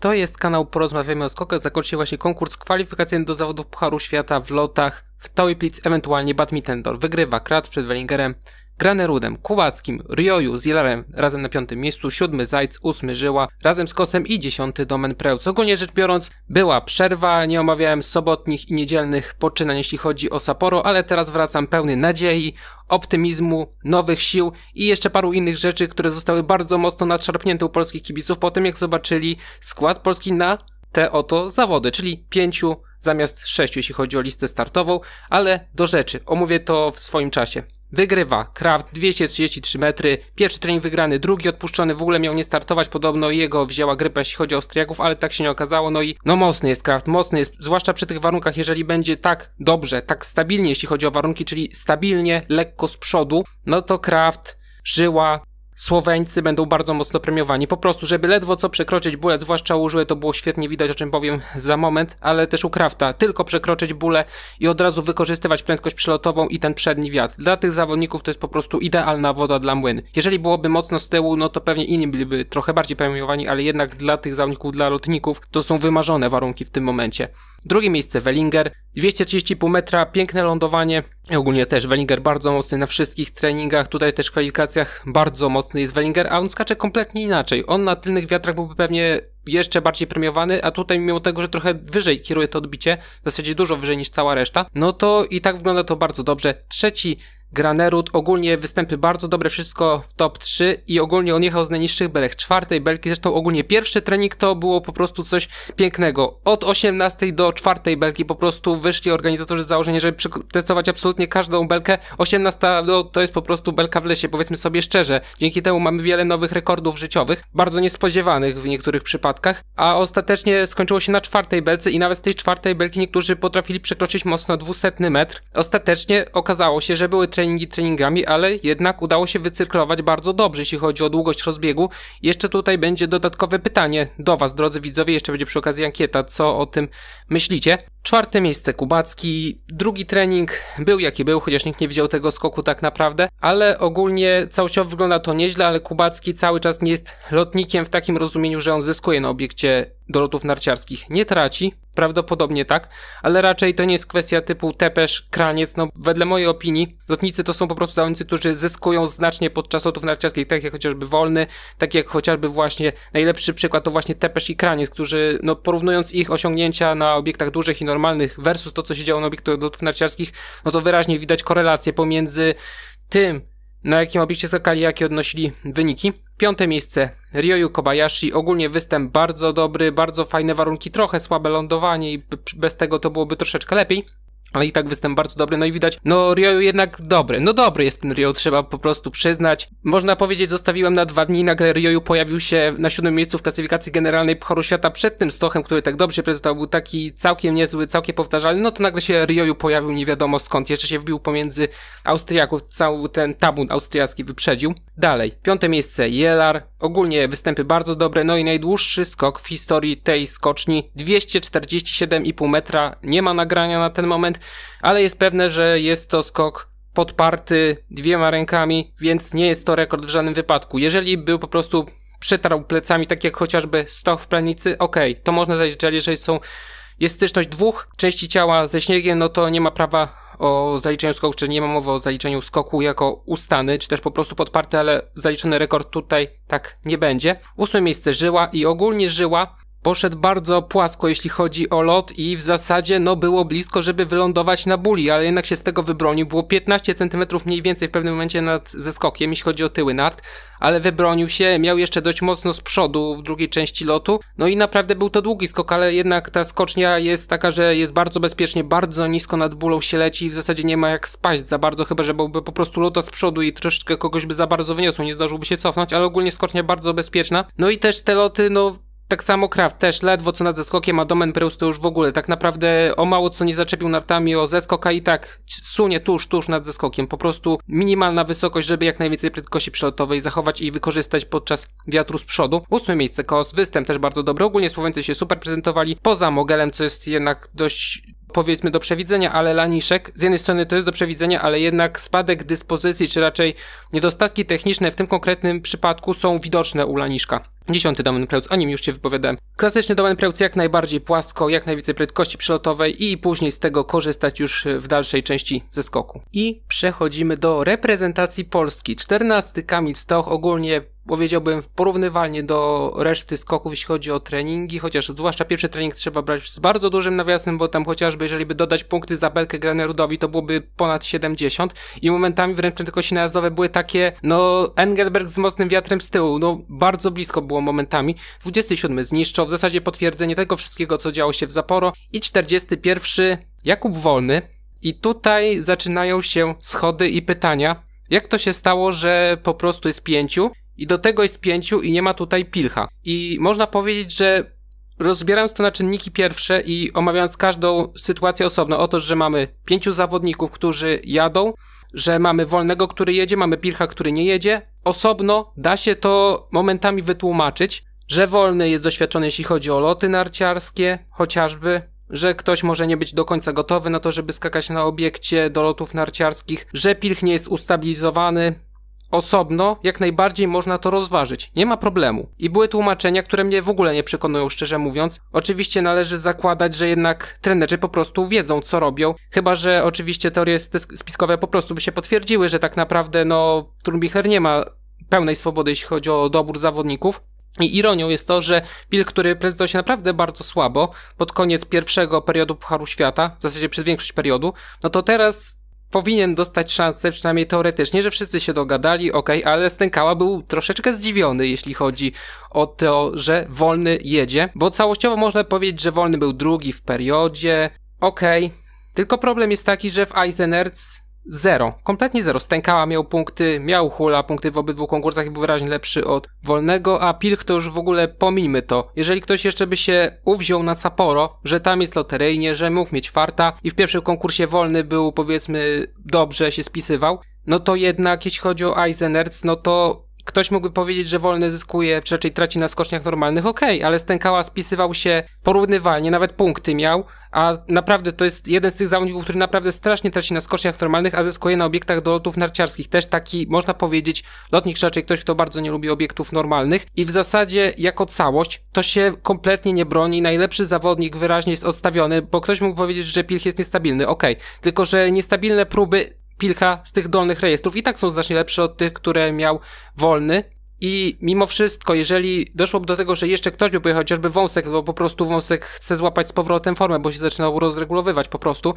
To jest kanał Porozmawiamy o Skokach. Zakończy właśnie konkurs kwalifikacyjny do zawodów Pucharu Świata w lotach w Toy Blitz, ewentualnie badminton. Wygrywa Krat przed Wellingerem. Granerudem, Kubackim, Rioju z Jelarem razem na piątym miejscu, siódmy Zajc, ósmy Żyła razem z Kosem i dziesiąty Domen Prełc. Ogólnie rzecz biorąc była przerwa, nie omawiałem sobotnich i niedzielnych poczynań jeśli chodzi o Sapporo, ale teraz wracam pełny nadziei, optymizmu, nowych sił i jeszcze paru innych rzeczy, które zostały bardzo mocno nadszarpnięte u polskich kibiców po tym jak zobaczyli skład Polski na te oto zawody, czyli pięciu zamiast sześciu, jeśli chodzi o listę startową, ale do rzeczy, omówię to w swoim czasie. Wygrywa. Kraft 233 metry. Pierwszy trening wygrany, drugi odpuszczony, w ogóle miał nie startować. Podobno jego wzięła grypa, jeśli chodzi o Austriaków, ale tak się nie okazało. No i no mocny jest Kraft, mocny jest, zwłaszcza przy tych warunkach, jeżeli będzie tak dobrze, tak stabilnie, jeśli chodzi o warunki, czyli stabilnie, lekko z przodu, no to Kraft żyła Słoweńcy będą bardzo mocno premiowani. Po prostu, żeby ledwo co przekroczyć bóle, zwłaszcza u to było świetnie widać, o czym powiem za moment, ale też u Krafta. Tylko przekroczyć bóle i od razu wykorzystywać prędkość przelotową i ten przedni wiatr. Dla tych zawodników to jest po prostu idealna woda dla młyn. Jeżeli byłoby mocno z tyłu, no to pewnie inni byliby trochę bardziej premiowani, ale jednak dla tych zawodników, dla lotników, to są wymarzone warunki w tym momencie. Drugie miejsce Wellinger, 230,5 metra, piękne lądowanie, Ogólnie też Wellinger bardzo mocny na wszystkich treningach, tutaj też kwalifikacjach bardzo mocny jest Wellinger, a on skacze kompletnie inaczej. On na tylnych wiatrach byłby pewnie jeszcze bardziej premiowany, a tutaj mimo tego, że trochę wyżej kieruje to odbicie, w zasadzie dużo wyżej niż cała reszta, no to i tak wygląda to bardzo dobrze. Trzeci Granerud, ogólnie występy bardzo dobre, wszystko w top 3 i ogólnie on jechał z najniższych belek, czwartej belki, zresztą ogólnie pierwszy trening to było po prostu coś pięknego. Od 18 do czwartej belki po prostu wyszli organizatorzy z założenia, żeby testować absolutnie każdą belkę. 18 no, to jest po prostu belka w lesie, powiedzmy sobie szczerze. Dzięki temu mamy wiele nowych rekordów życiowych, bardzo niespodziewanych w niektórych przypadkach, a ostatecznie skończyło się na czwartej belce i nawet z tej czwartej belki niektórzy potrafili przekroczyć mocno 200 metr. Ostatecznie okazało się, że były treningi treningami, ale jednak udało się wycyrklować bardzo dobrze, jeśli chodzi o długość rozbiegu. Jeszcze tutaj będzie dodatkowe pytanie do Was, drodzy widzowie, jeszcze będzie przy okazji ankieta, co o tym myślicie. Czwarte miejsce Kubacki. Drugi trening był jaki był, chociaż nikt nie widział tego skoku tak naprawdę, ale ogólnie całościowo wygląda to nieźle, ale Kubacki cały czas nie jest lotnikiem w takim rozumieniu, że on zyskuje na obiekcie do lotów narciarskich. Nie traci, prawdopodobnie tak, ale raczej to nie jest kwestia typu tepesz, kraniec. No, wedle mojej opinii, lotnicy to są po prostu zawodnicy, którzy zyskują znacznie podczas lotów narciarskich, tak jak chociażby Wolny, tak jak chociażby właśnie, najlepszy przykład to właśnie tepesz i kraniec, którzy, no, porównując ich osiągnięcia na obiektach dużych i normalnych versus to, co się działo na obiektach lotów narciarskich, no to wyraźnie widać korelację pomiędzy tym, na jakim obiekcie skakali, jakie odnosili wyniki. Piąte miejsce Ryoyu Kobayashi. Ogólnie występ bardzo dobry, bardzo fajne warunki, trochę słabe lądowanie i bez tego to byłoby troszeczkę lepiej ale i tak występ bardzo dobry, no i widać, no Rio jednak dobry, no dobry jest ten Rio, trzeba po prostu przyznać. Można powiedzieć, zostawiłem na dwa dni, nagle Rioju pojawił się na siódmym miejscu w klasyfikacji generalnej Pucharu Świata przed tym Stochem, który tak dobrze prezentował, był taki całkiem niezły, całkiem powtarzalny, no to nagle się Rioju pojawił nie wiadomo skąd, jeszcze się wbił pomiędzy Austriaków, cały ten tabun austriacki wyprzedził. Dalej, piąte miejsce Jelar, ogólnie występy bardzo dobre, no i najdłuższy skok w historii tej skoczni, 247,5 metra, nie ma nagrania na ten moment, ale jest pewne, że jest to skok podparty dwiema rękami, więc nie jest to rekord w żadnym wypadku. Jeżeli był po prostu przetarł plecami, tak jak chociażby stok w planicy, ok, to można zaliczyć, ale jeżeli są, jest styczność dwóch części ciała ze śniegiem, no to nie ma prawa o zaliczeniu skoku, czy nie ma mowy o zaliczeniu skoku jako ustany, czy też po prostu podparty, ale zaliczony rekord tutaj tak nie będzie. Ósme miejsce Żyła i ogólnie Żyła poszedł bardzo płasko, jeśli chodzi o lot i w zasadzie no było blisko, żeby wylądować na buli, ale jednak się z tego wybronił. Było 15 cm mniej więcej w pewnym momencie nad zeskokiem, jeśli chodzi o tyły nart, ale wybronił się, miał jeszcze dość mocno z przodu w drugiej części lotu. No i naprawdę był to długi skok, ale jednak ta skocznia jest taka, że jest bardzo bezpiecznie, bardzo nisko nad bulą się leci i w zasadzie nie ma jak spaść za bardzo, chyba że byłby po prostu lota z przodu i troszeczkę kogoś by za bardzo wyniosło, nie zdążyłby się cofnąć, ale ogólnie skocznia bardzo bezpieczna. No i też te loty, no tak samo Kraft też ledwo co nad zeskokiem, a Domen Breus to już w ogóle tak naprawdę o mało co nie zaczepił nartami o zeskoka i tak sunie tuż, tuż nad zeskokiem. Po prostu minimalna wysokość, żeby jak najwięcej prędkości przelotowej zachować i wykorzystać podczas wiatru z przodu. Ósme miejsce Kos, występ też bardzo dobry. Ogólnie Słoweńcy się super prezentowali, poza Mogelem, co jest jednak dość powiedzmy do przewidzenia, ale Laniszek, z jednej strony to jest do przewidzenia, ale jednak spadek dyspozycji, czy raczej niedostatki techniczne w tym konkretnym przypadku są widoczne u Laniszka. Dziesiąty domen Preutz, o nim już się wypowiadałem. Klasyczny domen Preutz jak najbardziej płasko, jak najwięcej prędkości przelotowej i później z tego korzystać już w dalszej części ze skoku. I przechodzimy do reprezentacji Polski. Czternasty Kamil Stoch, ogólnie powiedziałbym porównywalnie do reszty skoków, jeśli chodzi o treningi, chociaż zwłaszcza pierwszy trening trzeba brać z bardzo dużym nawiasem, bo tam chociażby jeżeli by dodać punkty za belkę Grenerudowi, to byłoby ponad 70 i momentami wręcz prędkości najazdowe były takie, no Engelberg z mocnym wiatrem z tyłu, no bardzo blisko było momentami. 27 zniszczał, w zasadzie potwierdzenie tego wszystkiego, co działo się w Zaporo i 41 Jakub Wolny. I tutaj zaczynają się schody i pytania, jak to się stało, że po prostu jest pięciu i do tego jest pięciu i nie ma tutaj pilcha. I można powiedzieć, że rozbierając to na czynniki pierwsze i omawiając każdą sytuację osobno, o to, że mamy pięciu zawodników, którzy jadą, że mamy wolnego, który jedzie, mamy pilcha, który nie jedzie, osobno da się to momentami wytłumaczyć, że wolny jest doświadczony, jeśli chodzi o loty narciarskie, chociażby, że ktoś może nie być do końca gotowy na to, żeby skakać na obiekcie do lotów narciarskich, że pilch nie jest ustabilizowany, osobno jak najbardziej można to rozważyć. Nie ma problemu. I były tłumaczenia, które mnie w ogóle nie przekonują, szczerze mówiąc. Oczywiście należy zakładać, że jednak trenerzy po prostu wiedzą, co robią. Chyba, że oczywiście teorie spiskowe po prostu by się potwierdziły, że tak naprawdę, no, Trumbichler nie ma pełnej swobody, jeśli chodzi o dobór zawodników. I ironią jest to, że Bill, który prezentował się naprawdę bardzo słabo pod koniec pierwszego periodu Pucharu Świata, w zasadzie przez większość periodu, no to teraz powinien dostać szansę, przynajmniej teoretycznie, że wszyscy się dogadali, ok, ale Stękała był troszeczkę zdziwiony, jeśli chodzi o to, że Wolny jedzie, bo całościowo można powiedzieć, że Wolny był drugi w periodzie, ok, tylko problem jest taki, że w Eisenerz Zero. Kompletnie zero. Stękała miał punkty, miał hula punkty w obydwu konkursach i był wyraźnie lepszy od wolnego, a Pilch to już w ogóle pomijmy to. Jeżeli ktoś jeszcze by się uwziął na Sapporo, że tam jest loteryjnie, że mógł mieć farta i w pierwszym konkursie wolny był powiedzmy dobrze się spisywał, no to jednak jeśli chodzi o Eisenerz, no to ktoś mógłby powiedzieć, że wolny zyskuje, czy raczej traci na skoczniach normalnych, okej, okay, ale Stękała spisywał się porównywalnie, nawet punkty miał, a naprawdę to jest jeden z tych zawodników, który naprawdę strasznie traci na skoczniach normalnych, a zyskuje na obiektach do lotów narciarskich. Też taki, można powiedzieć, lotnik raczej ktoś, kto bardzo nie lubi obiektów normalnych i w zasadzie jako całość to się kompletnie nie broni. Najlepszy zawodnik wyraźnie jest odstawiony, bo ktoś mógł powiedzieć, że Pilch jest niestabilny. Okej, okay. tylko że niestabilne próby Pilcha z tych dolnych rejestrów i tak są znacznie lepsze od tych, które miał wolny, i mimo wszystko, jeżeli doszłoby do tego, że jeszcze ktoś by pojechał, chociażby wąsek, bo po prostu wąsek chce złapać z powrotem formę, bo się zaczynał rozregulowywać po prostu,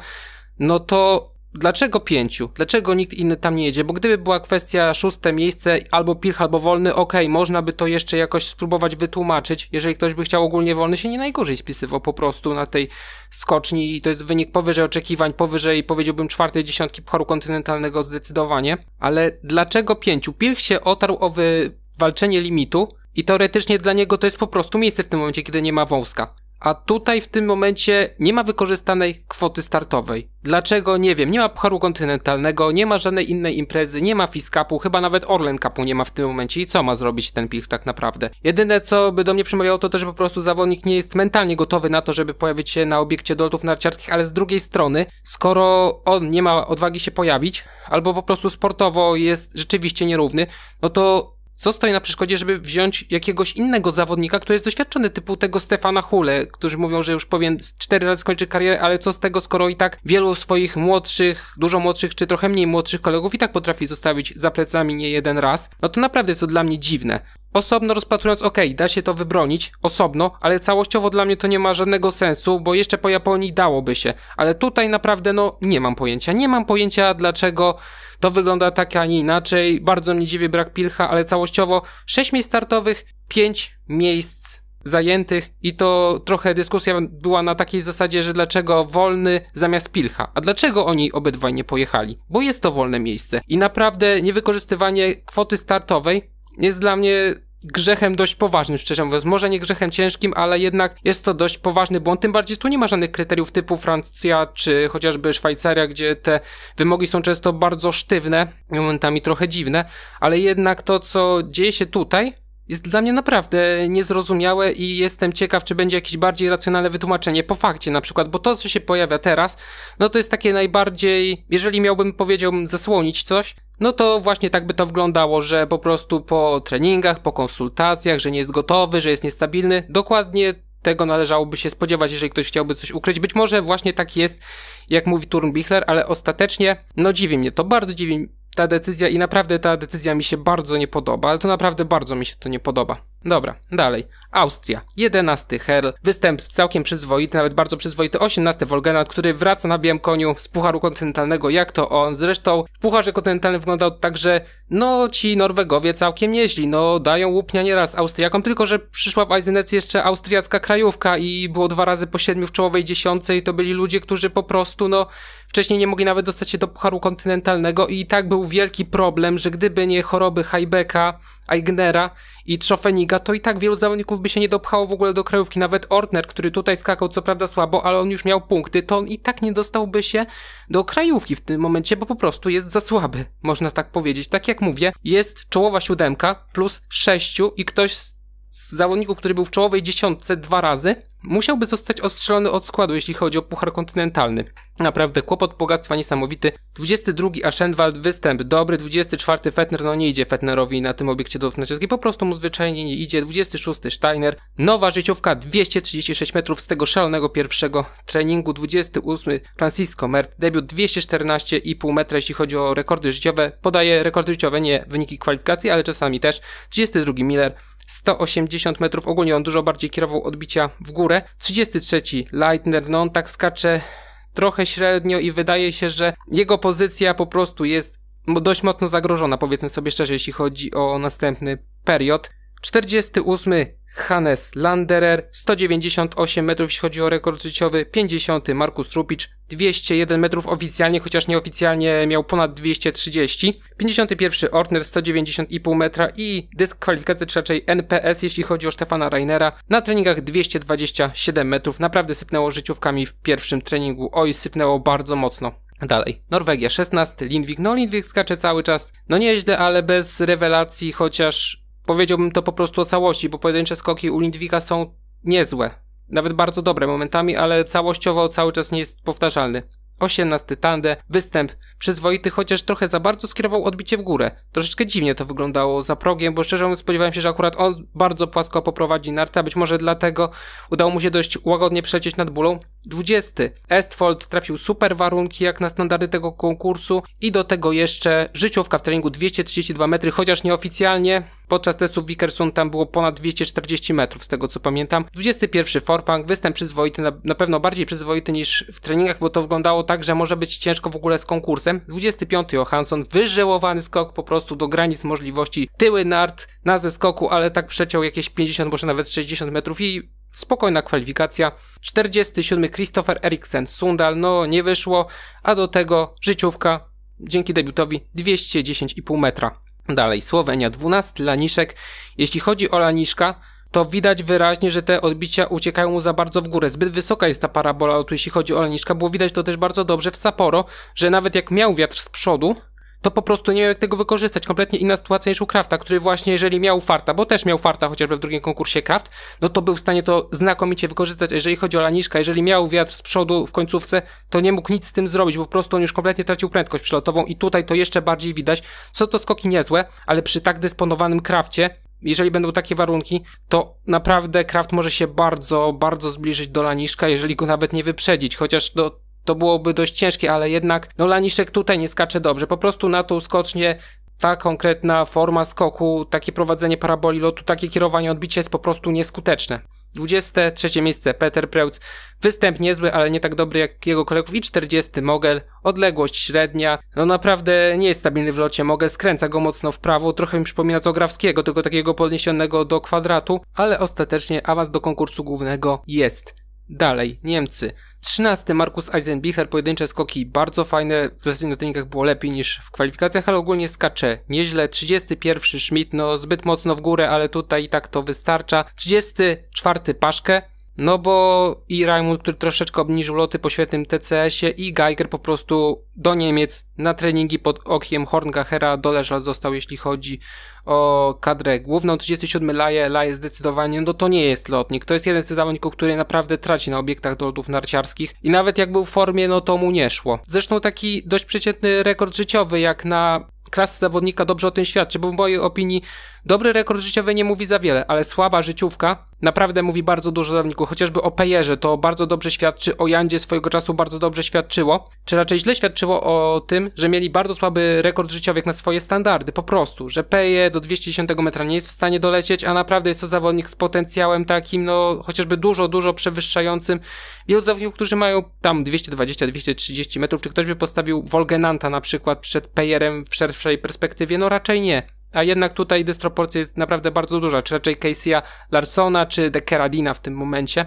no to dlaczego pięciu? Dlaczego nikt inny tam nie jedzie? Bo gdyby była kwestia szóste miejsce, albo pilch, albo wolny, okej, okay, można by to jeszcze jakoś spróbować wytłumaczyć. Jeżeli ktoś by chciał ogólnie wolny, się nie najgorzej spisywał po prostu na tej skoczni i to jest wynik powyżej oczekiwań, powyżej powiedziałbym czwartej dziesiątki Pucharu Kontynentalnego zdecydowanie. Ale dlaczego pięciu? Pilch się otarł o wy walczenie limitu i teoretycznie dla niego to jest po prostu miejsce w tym momencie, kiedy nie ma wąska. A tutaj w tym momencie nie ma wykorzystanej kwoty startowej. Dlaczego? Nie wiem. Nie ma Pucharu Kontynentalnego, nie ma żadnej innej imprezy, nie ma Fiskapu, chyba nawet Orlen Cupu nie ma w tym momencie. I co ma zrobić ten pilch tak naprawdę? Jedyne co by do mnie przemawiało to to, że po prostu zawodnik nie jest mentalnie gotowy na to, żeby pojawić się na obiekcie dolotów narciarskich, ale z drugiej strony, skoro on nie ma odwagi się pojawić, albo po prostu sportowo jest rzeczywiście nierówny, no to co stoi na przeszkodzie, żeby wziąć jakiegoś innego zawodnika, który jest doświadczony, typu tego Stefana Hule, którzy mówią, że już powiem cztery razy skończy karierę, ale co z tego, skoro i tak wielu swoich młodszych, dużo młodszych czy trochę mniej młodszych kolegów i tak potrafi zostawić za plecami nie jeden raz. No to naprawdę jest to dla mnie dziwne. Osobno rozpatrując, ok, da się to wybronić, osobno, ale całościowo dla mnie to nie ma żadnego sensu, bo jeszcze po Japonii dałoby się. Ale tutaj naprawdę, no, nie mam pojęcia. Nie mam pojęcia, dlaczego to wygląda tak, a nie inaczej. Bardzo mnie dziwi brak pilcha, ale całościowo 6 miejsc startowych, 5 miejsc zajętych i to trochę dyskusja była na takiej zasadzie, że dlaczego wolny zamiast pilcha, a dlaczego oni obydwaj nie pojechali, bo jest to wolne miejsce i naprawdę niewykorzystywanie kwoty startowej jest dla mnie grzechem dość poważnym, szczerze mówiąc. Może nie grzechem ciężkim, ale jednak jest to dość poważny błąd. Tym bardziej tu nie ma żadnych kryteriów typu Francja czy chociażby Szwajcaria, gdzie te wymogi są często bardzo sztywne, momentami trochę dziwne, ale jednak to, co dzieje się tutaj, jest dla mnie naprawdę niezrozumiałe i jestem ciekaw, czy będzie jakieś bardziej racjonalne wytłumaczenie po fakcie na przykład, bo to, co się pojawia teraz, no to jest takie najbardziej, jeżeli miałbym, powiedziałbym, zasłonić coś, no to właśnie tak by to wyglądało, że po prostu po treningach, po konsultacjach, że nie jest gotowy, że jest niestabilny, dokładnie tego należałoby się spodziewać, jeżeli ktoś chciałby coś ukryć. Być może właśnie tak jest, jak mówi Turn Bichler, ale ostatecznie, no dziwi mnie to, bardzo dziwi ta decyzja i naprawdę ta decyzja mi się bardzo nie podoba, ale to naprawdę bardzo mi się to nie podoba. Dobra, dalej. Austria, 11 Herl, występ całkiem przyzwoity, nawet bardzo przyzwoity, 18 Wolgenat, który wraca na białym koniu z Pucharu Kontynentalnego, jak to on. Zresztą w Pucharze Kontynentalnym wyglądał tak, że no ci Norwegowie całkiem nieźli, no dają łupnia nieraz Austriakom, tylko że przyszła w Eisenetz jeszcze austriacka krajówka i było dwa razy po siedmiu w czołowej dziesiątce i to byli ludzie, którzy po prostu no wcześniej nie mogli nawet dostać się do Pucharu Kontynentalnego i tak był wielki problem, że gdyby nie choroby Haibeka, Aignera i Trofeniga, to i tak wielu zawodników by się nie dopchało w ogóle do krajówki. Nawet Ortner, który tutaj skakał co prawda słabo, ale on już miał punkty, to on i tak nie dostałby się do krajówki w tym momencie, bo po prostu jest za słaby, można tak powiedzieć. Tak jak mówię, jest czołowa siódemka plus sześciu i ktoś z z zawodników, który był w czołowej dziesiątce dwa razy, musiałby zostać ostrzelony od składu, jeśli chodzi o Puchar Kontynentalny. Naprawdę kłopot bogactwa niesamowity. 22 Aschenwald występ dobry, 24 Fetner, no nie idzie Fetnerowi na tym obiekcie dolnośląskiej, po prostu mu zwyczajnie nie idzie. 26 Steiner, nowa życiówka 236 metrów z tego szalonego pierwszego treningu. 28 Francisco Mert, debiut 214,5 metra, jeśli chodzi o rekordy życiowe. Podaje rekordy życiowe, nie wyniki kwalifikacji, ale czasami też. 32 Miller, 180 metrów ogólnie, on dużo bardziej kierował odbicia w górę. 33 Lightner, no on tak skacze trochę średnio i wydaje się, że jego pozycja po prostu jest dość mocno zagrożona, powiedzmy sobie szczerze, jeśli chodzi o następny period. 48 Hannes Landerer, 198 metrów jeśli chodzi o rekord życiowy, 50 Markus Rupicz, 201 metrów oficjalnie, chociaż nieoficjalnie miał ponad 230, 51 Ortner, 190,5 metra i dyskwalifikacja raczej NPS jeśli chodzi o Stefana Reinera, na treningach 227 metrów, naprawdę sypnęło życiówkami w pierwszym treningu, oj sypnęło bardzo mocno. Dalej. Norwegia 16, Lindwig. No Lindwig skacze cały czas. No nieźle, ale bez rewelacji, chociaż powiedziałbym to po prostu o całości, bo pojedyncze skoki u Lindwika są niezłe. Nawet bardzo dobre momentami, ale całościowo cały czas nie jest powtarzalny. 18 tande, występ przyzwoity, chociaż trochę za bardzo skierował odbicie w górę. Troszeczkę dziwnie to wyglądało za progiem, bo szczerze mówiąc spodziewałem się, że akurat on bardzo płasko poprowadzi nartę, a być może dlatego udało mu się dość łagodnie przecieć nad bólą. 20. Estfold trafił super warunki jak na standardy tego konkursu i do tego jeszcze życiówka w treningu 232 metry, chociaż nieoficjalnie. Podczas testów Wickerson tam było ponad 240 metrów, z tego co pamiętam. 21. Forfang, występ przyzwoity, na, pewno bardziej przyzwoity niż w treningach, bo to wyglądało tak, że może być ciężko w ogóle z konkursem. 25. Johansson, wyżyłowany skok po prostu do granic możliwości. Tyły nart na zeskoku, ale tak przeciął jakieś 50, może nawet 60 metrów i Spokojna kwalifikacja. 47. Christopher Eriksen Sundal, no nie wyszło, a do tego życiówka dzięki debiutowi 210,5 metra. Dalej Słowenia 12, Laniszek. Jeśli chodzi o Laniszka, to widać wyraźnie, że te odbicia uciekają mu za bardzo w górę. Zbyt wysoka jest ta parabola, tu jeśli chodzi o Laniszka. Było widać to też bardzo dobrze w Sapporo, że nawet jak miał wiatr z przodu, to po prostu nie miał jak tego wykorzystać. Kompletnie inna sytuacja niż u Krafta, który właśnie jeżeli miał farta, bo też miał farta chociażby w drugim konkursie Kraft, no to był w stanie to znakomicie wykorzystać. Jeżeli chodzi o Laniszka, jeżeli miał wiatr z przodu w końcówce, to nie mógł nic z tym zrobić, bo po prostu on już kompletnie tracił prędkość przelotową i tutaj to jeszcze bardziej widać. Co to skoki niezłe, ale przy tak dysponowanym Krafcie jeżeli będą takie warunki, to naprawdę Kraft może się bardzo, bardzo zbliżyć do Laniszka, jeżeli go nawet nie wyprzedzić, chociaż do, no, to byłoby dość ciężkie, ale jednak no Laniszek tutaj nie skacze dobrze. Po prostu na tą skocznię ta konkretna forma skoku, takie prowadzenie paraboli lotu, takie kierowanie odbicie jest po prostu nieskuteczne. 23 miejsce Peter Preutz. Występ niezły, ale nie tak dobry jak jego kolegów. I 40 Mogel. Odległość średnia. No naprawdę nie jest stabilny w locie. Mogel skręca go mocno w prawo. Trochę mi przypomina co Grafskiego, tylko takiego podniesionego do kwadratu. Ale ostatecznie awans do konkursu głównego jest. Dalej Niemcy. 13 Markus Eisenbicher, pojedyncze skoki bardzo fajne, w zasadzie na było lepiej niż w kwalifikacjach, ale ogólnie skacze nieźle. 31 Schmidt, no zbyt mocno w górę, ale tutaj i tak to wystarcza. 34 Paszkę, no bo i Raimund, który troszeczkę obniżył loty po świetnym TCS-ie i Geiger po prostu do Niemiec na treningi pod okiem Horngachera doleżał został, jeśli chodzi o kadrę główną. 37 Laje, Laje zdecydowanie, no to nie jest lotnik. To jest jeden z tych zawodników, który naprawdę traci na obiektach do lotów narciarskich i nawet jak był w formie, no to mu nie szło. Zresztą taki dość przeciętny rekord życiowy, jak na klasy zawodnika dobrze o tym świadczy, bo w mojej opinii dobry rekord życiowy nie mówi za wiele, ale słaba życiówka naprawdę mówi bardzo dużo o zawodniku. Chociażby o Pejerze to bardzo dobrze świadczy, o Jandzie swojego czasu bardzo dobrze świadczyło, czy raczej źle świadczyło o tym, że mieli bardzo słaby rekord życiowy na swoje standardy, po prostu, że Peje do 210 metra nie jest w stanie dolecieć, a naprawdę jest to zawodnik z potencjałem takim, no chociażby dużo, dużo przewyższającym wielu zawodników, którzy mają tam 220-230 metrów, czy ktoś by postawił Wolgenanta na przykład przed Pejerem w szerszej perspektywie? No raczej nie a jednak tutaj dysproporcja jest naprawdę bardzo duża, czy raczej Casey'a Larsona, czy Dekeradina w tym momencie.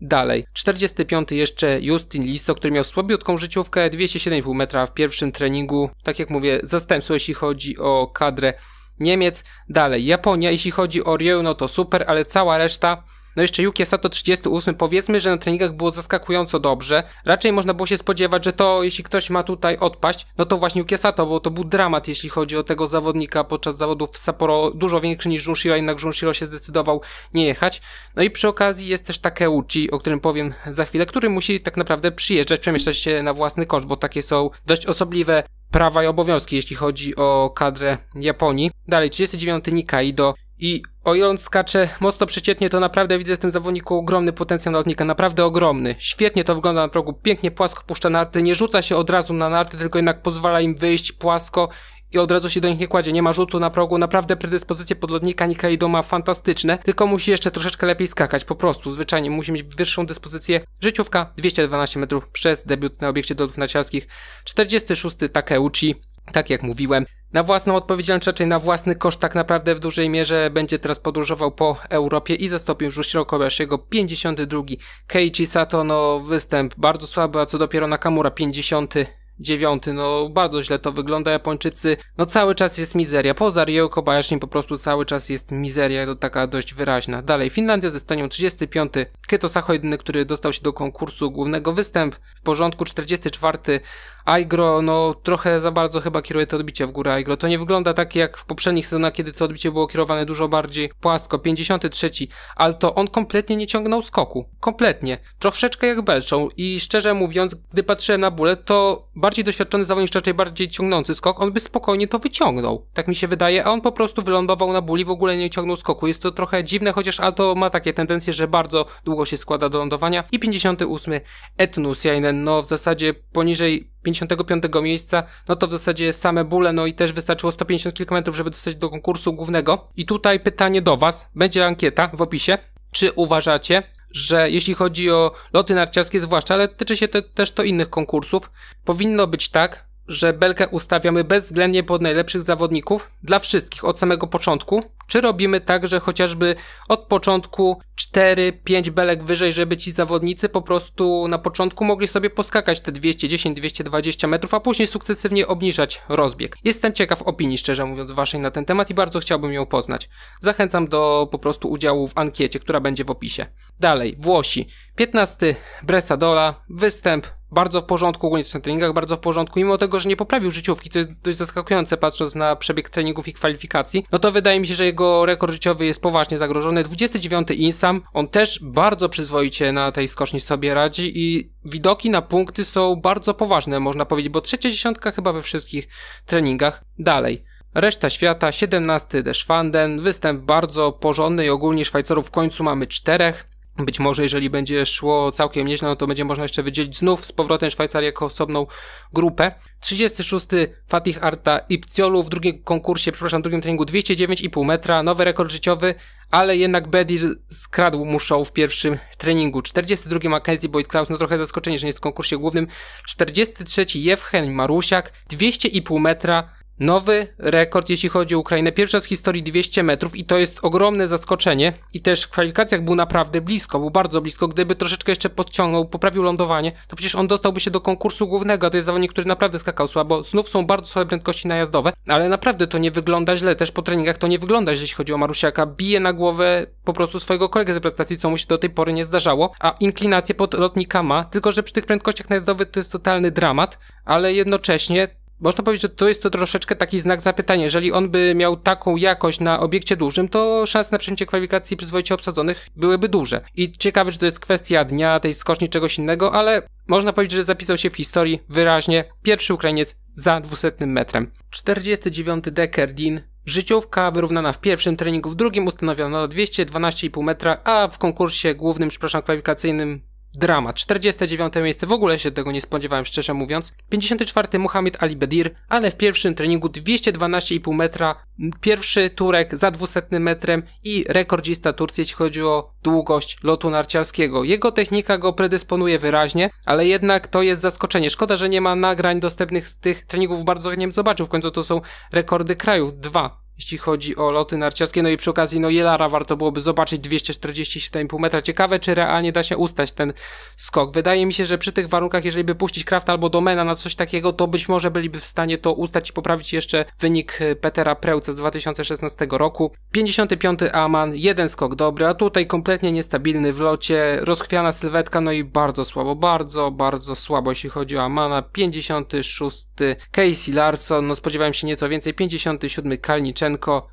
Dalej, 45 jeszcze Justin Lisso, który miał słabiutką życiówkę, 207,5 metra w pierwszym treningu, tak jak mówię, zastępstwo jeśli chodzi o kadrę Niemiec. Dalej, Japonia, jeśli chodzi o Ryu, no to super, ale cała reszta no jeszcze Yuki Sato 38 powiedzmy, że na treningach było zaskakująco dobrze. Raczej można było się spodziewać, że to jeśli ktoś ma tutaj odpaść, no to właśnie Yuki Sato, bo to był dramat jeśli chodzi o tego zawodnika podczas zawodów w Sapporo, dużo większy niż Junshiro, jednak Junshiro się zdecydował nie jechać. No i przy okazji jest też Takeuchi, o którym powiem za chwilę, który musi tak naprawdę przyjeżdżać, przemieszczać się na własny koszt, bo takie są dość osobliwe prawa i obowiązki, jeśli chodzi o kadrę Japonii. Dalej, 39 Nikaido i o ile on skacze mocno przeciętnie, to naprawdę widzę w tym zawodniku ogromny potencjał lotnika, naprawdę ogromny. Świetnie to wygląda na progu, pięknie płasko puszcza narty, nie rzuca się od razu na narty, tylko jednak pozwala im wyjść płasko i od razu się do nich nie kładzie, nie ma rzutu na progu, naprawdę predyspozycje podlodnika Nikaido ma fantastyczne, tylko musi jeszcze troszeczkę lepiej skakać, po prostu, zwyczajnie, musi mieć wyższą dyspozycję. Życiówka 212 metrów przez debiut na obiekcie dolów naciarskich, 46 Takeuchi, tak jak mówiłem, na własną odpowiedzialność, raczej na własny koszt tak naprawdę w dużej mierze będzie teraz podróżował po Europie i zastąpił już Shirokoyashiego 52. Keiichi Sato, no występ bardzo słaby, a co dopiero Nakamura 59. Dziewiąty, no bardzo źle to wygląda, Japończycy, no cały czas jest mizeria, poza Ryo Kobayashi po prostu cały czas jest mizeria, to taka dość wyraźna. Dalej, Finlandia ze stanią 35, Keto Saho jedyny, który dostał się do konkursu głównego, występ w porządku 44, Aigro, no trochę za bardzo chyba kieruje to odbicie w górę Aigro. To nie wygląda tak jak w poprzednich sezonach, kiedy to odbicie było kierowane dużo bardziej płasko. 53, ale to on kompletnie nie ciągnął skoku. Kompletnie. Troszeczkę jak belczą i szczerze mówiąc, gdy patrzyłem na bólę, to bardziej doświadczony zawodnik, raczej bardziej ciągnący skok, on by spokojnie to wyciągnął. Tak mi się wydaje, a on po prostu wylądował na bóli, w ogóle nie ciągnął skoku. Jest to trochę dziwne, chociaż Alto ma takie tendencje, że bardzo długo się składa do lądowania. I 58 Etnus Jainen, no w zasadzie poniżej 55 miejsca, no to w zasadzie same bóle, no i też wystarczyło 150 km, żeby dostać do konkursu głównego. I tutaj pytanie do Was, będzie ankieta w opisie. Czy uważacie, że jeśli chodzi o loty narciarskie zwłaszcza, ale tyczy się te, też to innych konkursów, powinno być tak, że belkę ustawiamy bezwzględnie pod najlepszych zawodników dla wszystkich od samego początku, czy robimy tak, że chociażby od początku 4-5 belek wyżej, żeby ci zawodnicy po prostu na początku mogli sobie poskakać te 210-220 metrów, a później sukcesywnie obniżać rozbieg? Jestem ciekaw opinii, szczerze mówiąc, waszej na ten temat i bardzo chciałbym ją poznać. Zachęcam do po prostu udziału w ankiecie, która będzie w opisie. Dalej, Włosi. 15 Bressadola, występ bardzo w porządku, ogólnie w treningach bardzo w porządku, mimo tego, że nie poprawił życiówki, to jest dość zaskakujące patrząc na przebieg treningów i kwalifikacji, no to wydaje mi się, że jego rekord życiowy jest poważnie zagrożony. 29 Insam, on też bardzo przyzwoicie na tej skoczni sobie radzi i widoki na punkty są bardzo poważne, można powiedzieć, bo trzecia dziesiątka chyba we wszystkich treningach dalej. Reszta świata, 17 Deschwanden, występ bardzo porządny i ogólnie Szwajcarów w końcu mamy czterech. Być może, jeżeli będzie szło całkiem nieźle, no to będzie można jeszcze wydzielić znów z powrotem Szwajcarię jako osobną grupę. 36. Fatih Arta Ipciolu w drugim konkursie, przepraszam, drugim treningu 209,5 metra, nowy rekord życiowy, ale jednak Bedir skradł mu show w pierwszym treningu. 42. Mackenzie Boyd Klaus, no trochę zaskoczenie, że nie jest w konkursie głównym. 43. Jewchen Marusiak, 200,5 metra, Nowy rekord, jeśli chodzi o Ukrainę. Pierwszy raz w historii 200 metrów i to jest ogromne zaskoczenie. I też w kwalifikacjach był naprawdę blisko, był bardzo blisko. Gdyby troszeczkę jeszcze podciągnął, poprawił lądowanie, to przecież on dostałby się do konkursu głównego. To jest zawodnik, który naprawdę skakał słabo. Znów są bardzo słabe prędkości najazdowe, ale naprawdę to nie wygląda źle. Też po treningach to nie wygląda źle, jeśli chodzi o Marusiaka. Bije na głowę po prostu swojego kolegę z reprezentacji, co mu się do tej pory nie zdarzało. A inklinację pod lotnika ma, tylko że przy tych prędkościach najazdowych to jest totalny dramat, ale jednocześnie można powiedzieć, że to jest to troszeczkę taki znak zapytania. Jeżeli on by miał taką jakość na obiekcie dużym, to szanse na przyjęcie kwalifikacji przyzwoicie obsadzonych byłyby duże. I ciekawe, że to jest kwestia dnia, tej skoczni, czegoś innego, ale można powiedzieć, że zapisał się w historii wyraźnie pierwszy Ukrainiec za 200 metrem. 49. Decker Dean Życiówka wyrównana w pierwszym treningu, w drugim ustanowiono 212,5 metra, a w konkursie głównym, przepraszam, kwalifikacyjnym Dramat. 49 miejsce, w ogóle się tego nie spodziewałem, szczerze mówiąc. 54 Mohamed Ali Bedir, ale w pierwszym treningu 212,5 metra, pierwszy turek za 200 metrem i rekordzista Turcji, jeśli chodzi o długość lotu narciarskiego. Jego technika go predysponuje wyraźnie, ale jednak to jest zaskoczenie. Szkoda, że nie ma nagrań dostępnych z tych treningów, bardzo nie wiem, zobaczył. W końcu to są rekordy krajów. Dwa jeśli chodzi o loty narciarskie. No i przy okazji, no Jelara warto byłoby zobaczyć 247,5 metra. Ciekawe, czy realnie da się ustać ten skok. Wydaje mi się, że przy tych warunkach, jeżeli by puścić Kraft albo Domena na coś takiego, to być może byliby w stanie to ustać i poprawić jeszcze wynik e, Petera Preuca z 2016 roku. 55 Aman, jeden skok dobry, a tutaj kompletnie niestabilny w locie, rozchwiana sylwetka, no i bardzo słabo, bardzo, bardzo słabo, jeśli chodzi o Amana. 56 Casey Larson, no spodziewałem się nieco więcej, 57 Kalniczek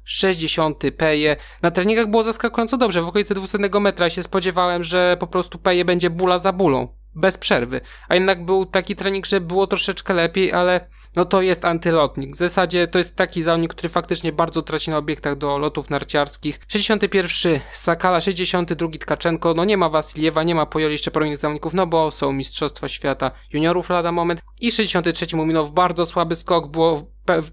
60 Peje. Na treningach było zaskakująco dobrze, w okolicy 200 metra się spodziewałem, że po prostu Peje będzie bula za bulą bez przerwy. A jednak był taki trening, że było troszeczkę lepiej, ale no to jest antylotnik. W zasadzie to jest taki zawodnik, który faktycznie bardzo traci na obiektach do lotów narciarskich. 61 Sakala, 62 Tkaczenko, no nie ma Wasiliewa, nie ma Pojoli jeszcze paru innych zawodników, no bo są Mistrzostwa Świata Juniorów lada moment. I 63 Muminow, bardzo słaby skok, było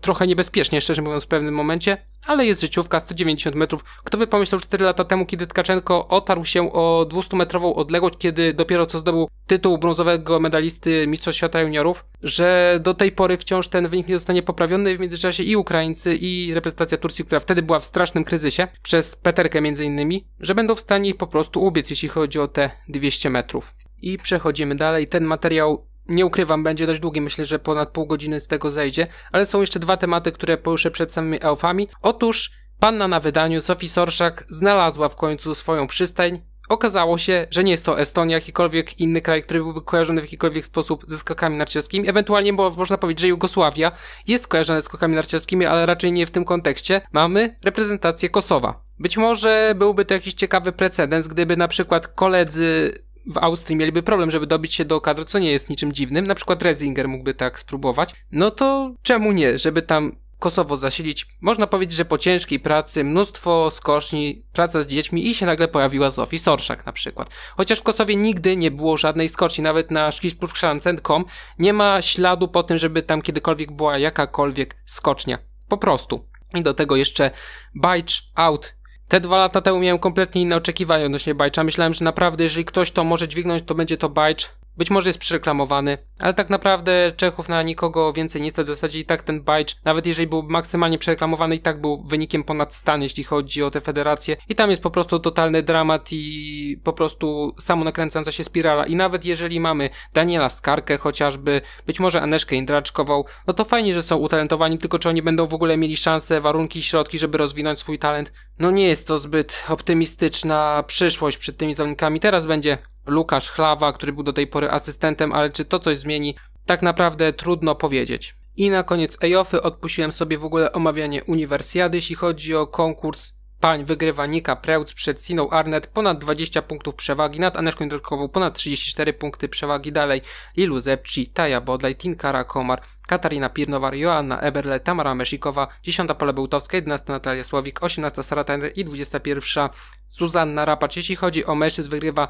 trochę niebezpiecznie, szczerze mówiąc, w pewnym momencie, ale jest życiówka 190 metrów. Kto by pomyślał 4 lata temu, kiedy Tkaczenko otarł się o 200-metrową odległość, kiedy dopiero co zdobył tytuł brązowego medalisty Mistrzostw Świata Juniorów, że do tej pory wciąż ten wynik nie zostanie poprawiony. W międzyczasie i Ukraińcy, i reprezentacja Turcji, która wtedy była w strasznym kryzysie, przez Peterkę między innymi, że będą w stanie ich po prostu ubiec, jeśli chodzi o te 200 metrów. I przechodzimy dalej. Ten materiał nie ukrywam, będzie dość długi, myślę, że ponad pół godziny z tego zejdzie, ale są jeszcze dwa tematy, które poruszę przed samymi elfami. Otóż panna na wydaniu Sophie Sorszak znalazła w końcu swoją przystań. Okazało się, że nie jest to Estonia, jakikolwiek inny kraj, który byłby kojarzony w jakikolwiek sposób ze skokami narciarskimi. Ewentualnie, bo można powiedzieć, że Jugosławia jest kojarzona ze skokami narciarskimi, ale raczej nie w tym kontekście. Mamy reprezentację Kosowa. Być może byłby to jakiś ciekawy precedens, gdyby na przykład koledzy w Austrii mieliby problem, żeby dobić się do kadru, co nie jest niczym dziwnym, na przykład Rezinger mógłby tak spróbować, no to czemu nie, żeby tam Kosowo zasilić, można powiedzieć, że po ciężkiej pracy, mnóstwo skoczni, praca z dziećmi i się nagle pojawiła Zofii Sorszak na przykład. Chociaż w Kosowie nigdy nie było żadnej skoczni, nawet na szkisplukszrancen.com nie ma śladu po tym, żeby tam kiedykolwiek była jakakolwiek skocznia. Po prostu. I do tego jeszcze Bajcz Out te dwa lata temu miałem kompletnie inne oczekiwania odnośnie bajcza. Myślałem, że naprawdę, jeżeli ktoś to może dźwignąć, to będzie to bajcz być może jest przereklamowany, ale tak naprawdę Czechów na nikogo więcej nie stać. W zasadzie i tak ten Bajcz, nawet jeżeli był maksymalnie przereklamowany, i tak był wynikiem ponad stan, jeśli chodzi o te federacje. I tam jest po prostu totalny dramat i po prostu samo nakręcająca się spirala. I nawet jeżeli mamy Daniela Skarkę chociażby, być może Aneszkę Indraczkową, no to fajnie, że są utalentowani, tylko czy oni będą w ogóle mieli szansę, warunki, środki, żeby rozwinąć swój talent? No nie jest to zbyt optymistyczna przyszłość przed tymi zawodnikami. Teraz będzie Lukasz Chlawa, który był do tej pory asystentem, ale czy to coś zmieni, tak naprawdę trudno powiedzieć. I na koniec EOFy odpuściłem sobie w ogóle omawianie uniwersjady, jeśli chodzi o konkurs pań wygrywa Nika Preutz przed Siną Arnett ponad 20 punktów przewagi, nad Aneszką Niedolkową ponad 34 punkty przewagi dalej Lilu Zepci, Taja Bodlaj, Tinkara Komar, Katarina Pirnowar, Joanna Eberle, Tamara Mesikowa, 10 Pola Bełtowska, 11 Natalia Słowik, 18 Sara Tanner i 21 Suzanna Rapacz. Jeśli chodzi o mężczyzn wygrywa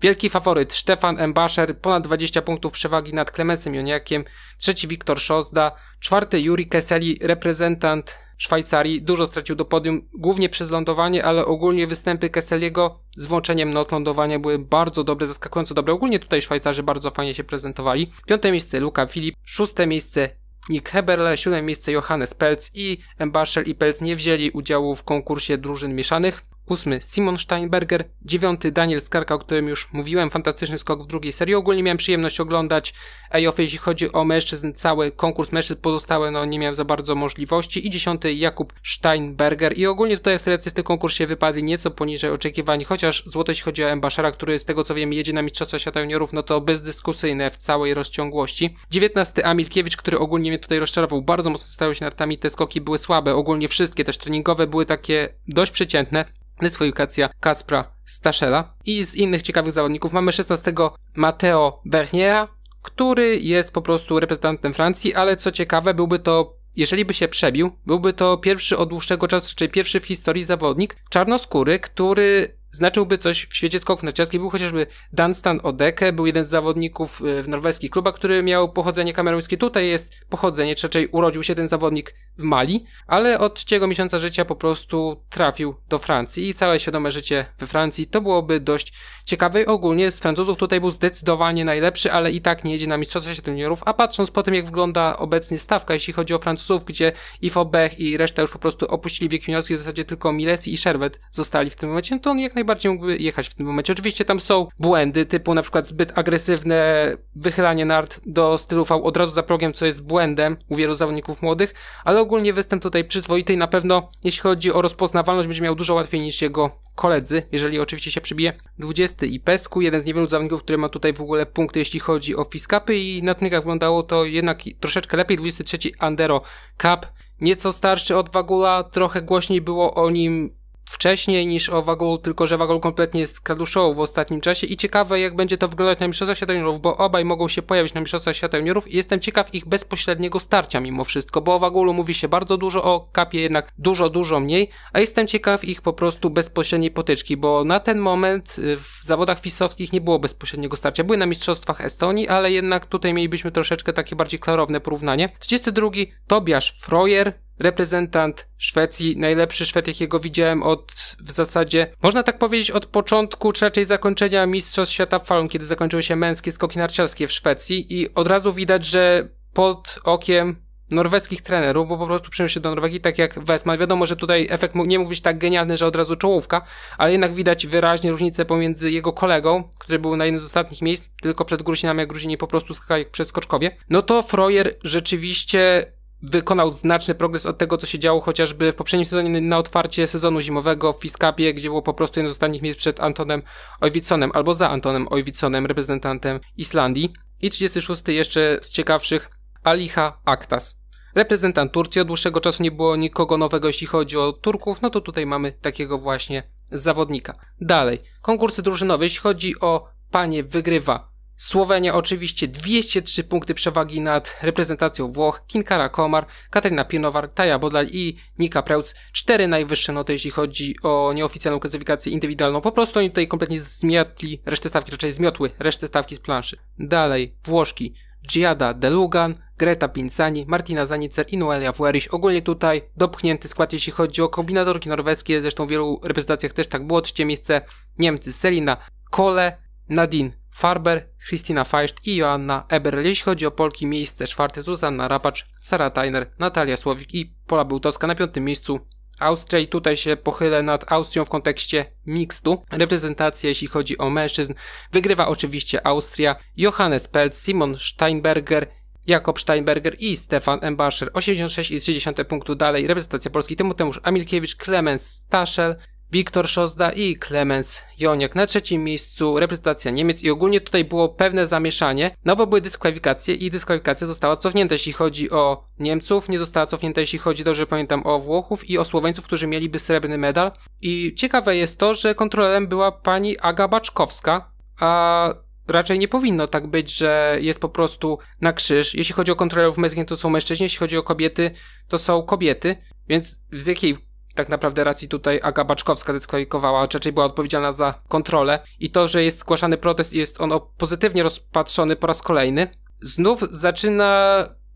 Wielki faworyt Stefan Embaszer, ponad 20 punktów przewagi nad Klemensem Joniakiem, trzeci Wiktor Szozda, czwarty Juri Keseli, reprezentant Szwajcarii, dużo stracił do podium, głównie przez lądowanie, ale ogólnie występy Keseliego z włączeniem not lądowania były bardzo dobre, zaskakująco dobre. Ogólnie tutaj Szwajcarzy bardzo fajnie się prezentowali. Piąte miejsce Luka Filip, szóste miejsce Nick Heberle, siódme miejsce Johannes Pelc i Embaszel i Pelc nie wzięli udziału w konkursie drużyn mieszanych ósmy Simon Steinberger, dziewiąty Daniel Skarka, o którym już mówiłem, fantastyczny skok w drugiej serii. Ogólnie miałem przyjemność oglądać Ejof, jeśli chodzi o mężczyzn, cały konkurs mężczyzn, pozostałe no nie miałem za bardzo możliwości. I dziesiąty Jakub Steinberger i ogólnie tutaj Austriacy w tym konkursie wypadli nieco poniżej oczekiwań, chociaż złoto jeśli chodzi o Embaszera, który z tego co wiem jedzie na Mistrzostwa Świata Juniorów, no to bezdyskusyjne w całej rozciągłości. Dziewiętnasty Amilkiewicz, który ogólnie mnie tutaj rozczarował, bardzo mocno stały się nartami, te skoki były słabe, ogólnie wszystkie, też treningowe były takie dość przeciętne dyskwalifikacja Kaspra Staszela. I z innych ciekawych zawodników mamy 16 Matteo Berniera, który jest po prostu reprezentantem Francji, ale co ciekawe, byłby to jeżeli by się przebił, byłby to pierwszy od dłuższego czasu, czyli pierwszy w historii zawodnik czarnoskóry, który znaczyłby coś w świecie skoków narciarskich. Był chociażby Dunstan Odeke, był jeden z zawodników e, w norweskich klubach, który miał pochodzenie kameruńskie. Tutaj jest pochodzenie, czy raczej urodził się ten zawodnik w Mali, ale od trzeciego miesiąca życia po prostu trafił do Francji i całe świadome życie we Francji. To byłoby dość ciekawe. Ogólnie z Francuzów tutaj był zdecydowanie najlepszy, ale i tak nie jedzie na Mistrzostwa Świata Juniorów, a patrząc po tym, jak wygląda obecnie stawka, jeśli chodzi o Francuzów, gdzie i Fobech i reszta już po prostu opuścili wiek juniorski, w zasadzie tylko Milesi i Sherwet zostali w tym momencie, no to on jak najbardziej mógłby jechać w tym momencie. Oczywiście tam są błędy, typu na przykład zbyt agresywne wychylanie nart do stylu V od razu za progiem, co jest błędem u wielu zawodników młodych, ale ogólnie występ tutaj przyzwoity i na pewno, jeśli chodzi o rozpoznawalność, będzie miał dużo łatwiej niż jego koledzy, jeżeli oczywiście się przybije 20 i Pesku, jeden z niewielu zawodników, który ma tutaj w ogóle punkty, jeśli chodzi o fiskapy i na tnykach wyglądało to jednak troszeczkę lepiej, 23 Andero Cup, nieco starszy od Wagula, trochę głośniej było o nim wcześniej niż o Wagul, tylko że Wagul kompletnie jest skraduszoł w ostatnim czasie i ciekawe jak będzie to wyglądać na Mistrzostwach Świata Juniorów, bo obaj mogą się pojawić na Mistrzostwach Świata Juniorów i jestem ciekaw ich bezpośredniego starcia mimo wszystko, bo o Wagulu mówi się bardzo dużo, o Kapie jednak dużo, dużo mniej, a jestem ciekaw ich po prostu bezpośredniej potyczki, bo na ten moment y, w zawodach fisowskich nie było bezpośredniego starcia, były na Mistrzostwach Estonii, ale jednak tutaj mielibyśmy troszeczkę takie bardziej klarowne porównanie. 32. Tobiasz Frojer, reprezentant Szwecji, najlepszy Szwed, jakiego widziałem od, w zasadzie, można tak powiedzieć, od początku, czy raczej zakończenia Mistrzostw Świata w Falun, kiedy zakończyły się męskie skoki narciarskie w Szwecji i od razu widać, że pod okiem norweskich trenerów, bo po prostu przyjął się do Norwegii, tak jak Westman. Wiadomo, że tutaj efekt nie mógł być tak genialny, że od razu czołówka, ale jednak widać wyraźnie różnicę pomiędzy jego kolegą, który był na jednym z ostatnich miejsc, tylko przed Gruzinami, jak Gruzini po prostu skakali jak przez skoczkowie. No to Frojer rzeczywiście wykonał znaczny progres od tego, co się działo chociażby w poprzednim sezonie na otwarcie sezonu zimowego w Fiskapie, gdzie było po prostu jedno z ostatnich miejsc przed Antonem Ojwiconem albo za Antonem Ojwiconem, reprezentantem Islandii. I 36 jeszcze z ciekawszych Aliha Aktas. Reprezentant Turcji od dłuższego czasu nie było nikogo nowego, jeśli chodzi o Turków, no to tutaj mamy takiego właśnie zawodnika. Dalej, konkursy drużynowe, jeśli chodzi o panie, wygrywa Słowenia oczywiście 203 punkty przewagi nad reprezentacją Włoch, Kinkara Komar, Katarina Pienowar, Taja Bodal i Nika Preutz. Cztery najwyższe noty, jeśli chodzi o nieoficjalną klasyfikację indywidualną. Po prostu oni tutaj kompletnie zmiotli resztę stawki, raczej zmiotły resztę stawki z planszy. Dalej, Włoszki. Giada Delugan, Greta Pinsani, Martina Zanicer i Noelia Vueriś. Ogólnie tutaj dopchnięty skład, jeśli chodzi o kombinatorki norweskie, zresztą w wielu reprezentacjach też tak było. Trzecie miejsce Niemcy, Selina, Kole, Nadine, Farber, Christina Feist i Joanna Eberl. Jeśli chodzi o Polki, miejsce czwarte Zuzanna Rapacz, Sara Tainer, Natalia Słowik i Pola Bełtowska na piątym miejscu. Austria i tutaj się pochylę nad Austrią w kontekście mixtu. Reprezentacja, jeśli chodzi o mężczyzn, wygrywa oczywiście Austria. Johannes Peltz, Simon Steinberger, Jakob Steinberger i Stefan Embascher. 86 i 30 punktu dalej reprezentacja Polski Tymoteusz Amilkiewicz, Klemens Staszel, Wiktor Szozda i Klemens Joniak. Na trzecim miejscu reprezentacja Niemiec i ogólnie tutaj było pewne zamieszanie, no bo były dyskwalifikacje i dyskwalifikacja została cofnięta, jeśli chodzi o Niemców, nie została cofnięta, jeśli chodzi, dobrze pamiętam, o Włochów i o Słoweńców, którzy mieliby srebrny medal. I ciekawe jest to, że kontrolerem była pani Aga Baczkowska, a raczej nie powinno tak być, że jest po prostu na krzyż. Jeśli chodzi o kontrolerów męskich, to są mężczyźni, jeśli chodzi o kobiety, to są kobiety, więc z jakiej tak naprawdę racji tutaj Aga Baczkowska dyskwalifikowała, raczej była odpowiedzialna za kontrolę i to, że jest zgłaszany protest i jest on pozytywnie rozpatrzony po raz kolejny, znów zaczyna,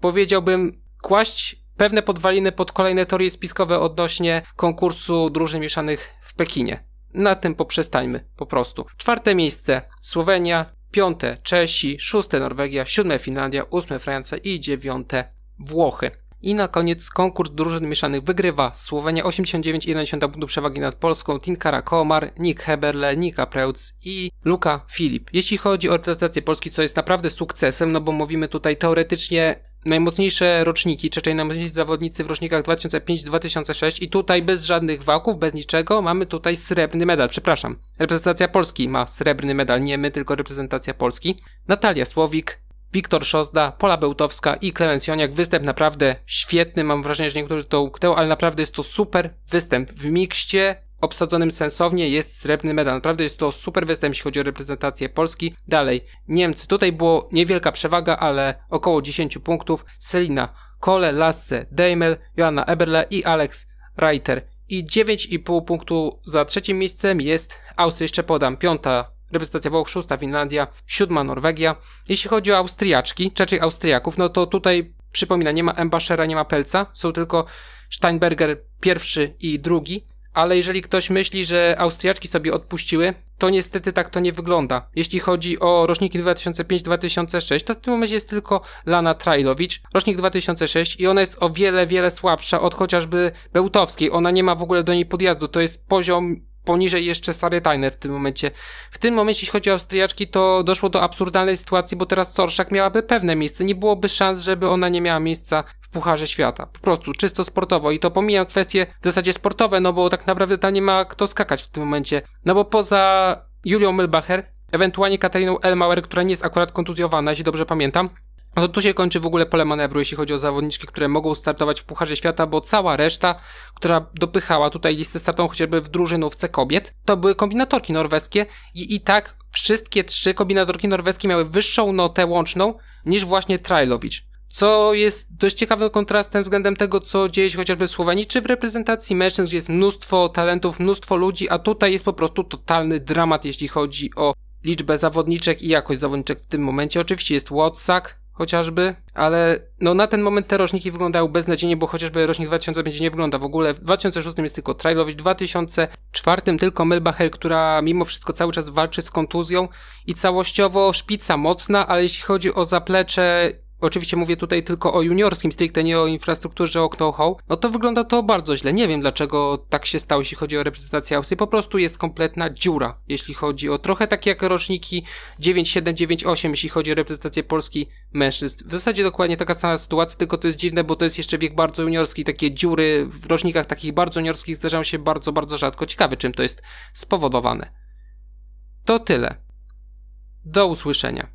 powiedziałbym, kłaść pewne podwaliny pod kolejne teorie spiskowe odnośnie konkursu drużyn mieszanych w Pekinie. Na tym poprzestańmy po prostu. Czwarte miejsce Słowenia, piąte Czesi, szóste Norwegia, siódme Finlandia, ósme Francja i dziewiąte Włochy. I na koniec konkurs drużyn mieszanych wygrywa Słowenia 89,1 punktu przewagi nad Polską, Tinkara Komar, Nick Heberle, Nika Preutz i Luka Filip. Jeśli chodzi o reprezentację Polski, co jest naprawdę sukcesem, no bo mówimy tutaj teoretycznie najmocniejsze roczniki, czyli najmocniejsi zawodnicy w rocznikach 2005-2006 i tutaj bez żadnych wałków, bez niczego mamy tutaj srebrny medal, przepraszam. Reprezentacja Polski ma srebrny medal, nie my, tylko reprezentacja Polski. Natalia Słowik, Wiktor Szozda, Pola Bełtowska i Joniak. Występ naprawdę świetny, mam wrażenie, że niektórzy to uknęło, ale naprawdę jest to super występ. W mikście obsadzonym sensownie jest srebrny medal. Naprawdę jest to super występ, jeśli chodzi o reprezentację Polski. Dalej, Niemcy. Tutaj było niewielka przewaga, ale około 10 punktów. Selina Kole, Lasse, Deimel, Joanna Eberle i Alex Reiter. I 9,5 punktu za trzecim miejscem jest Austria, jeszcze podam, piąta reprezentacja Włoch, szósta Finlandia, siódma Norwegia. Jeśli chodzi o Austriaczki, czyli Austriaków, no to tutaj przypomina, nie ma Embaszera, nie ma Pelca, są tylko Steinberger pierwszy i drugi, ale jeżeli ktoś myśli, że Austriaczki sobie odpuściły, to niestety tak to nie wygląda. Jeśli chodzi o roczniki 2005-2006, to w tym momencie jest tylko Lana Trajlowicz, rocznik 2006 i ona jest o wiele, wiele słabsza od chociażby Bełtowskiej. Ona nie ma w ogóle do niej podjazdu. To jest poziom poniżej jeszcze Sary Tyner w tym momencie. W tym momencie, jeśli chodzi o Austriaczki, to doszło do absurdalnej sytuacji, bo teraz Sorszak miałaby pewne miejsce. Nie byłoby szans, żeby ona nie miała miejsca w Pucharze Świata. Po prostu, czysto sportowo. I to pomijam kwestie w zasadzie sportowe, no bo tak naprawdę tam nie ma kto skakać w tym momencie. No bo poza Julią Milbacher, ewentualnie Katariną Elmauer, która nie jest akurat kontuzjowana, jeśli dobrze pamiętam, no to tu się kończy w ogóle pole manewru, jeśli chodzi o zawodniczki, które mogą startować w Pucharze Świata, bo cała reszta, która dopychała tutaj listę startową chociażby w drużynówce kobiet, to były kombinatorki norweskie i, i tak wszystkie trzy kombinatorki norweskie miały wyższą notę łączną niż właśnie Trajlowicz. Co jest dość ciekawym kontrastem względem tego, co dzieje się chociażby w Słowenii czy w reprezentacji mężczyzn, gdzie jest mnóstwo talentów, mnóstwo ludzi, a tutaj jest po prostu totalny dramat, jeśli chodzi o liczbę zawodniczek i jakość zawodniczek w tym momencie. Oczywiście jest Watsak, chociażby, ale no na ten moment te rożniki wyglądają beznadziejnie, bo chociażby rocznik 2005 nie wygląda w ogóle. W 2006 jest tylko Trailowicz, w 2004 tylko Melbacher, która mimo wszystko cały czas walczy z kontuzją i całościowo szpica mocna, ale jeśli chodzi o zaplecze oczywiście mówię tutaj tylko o juniorskim, stricte nie o infrastrukturze, o know-how, no to wygląda to bardzo źle. Nie wiem dlaczego tak się stało, jeśli chodzi o reprezentację Austrii. Po prostu jest kompletna dziura, jeśli chodzi o trochę takie jak roczniki 9-7, 9-8, jeśli chodzi o reprezentację Polski mężczyzn. W zasadzie dokładnie taka sama sytuacja, tylko to jest dziwne, bo to jest jeszcze wiek bardzo juniorski. Takie dziury w rocznikach takich bardzo juniorskich zdarzają się bardzo, bardzo rzadko. Ciekawe, czym to jest spowodowane. To tyle. Do usłyszenia.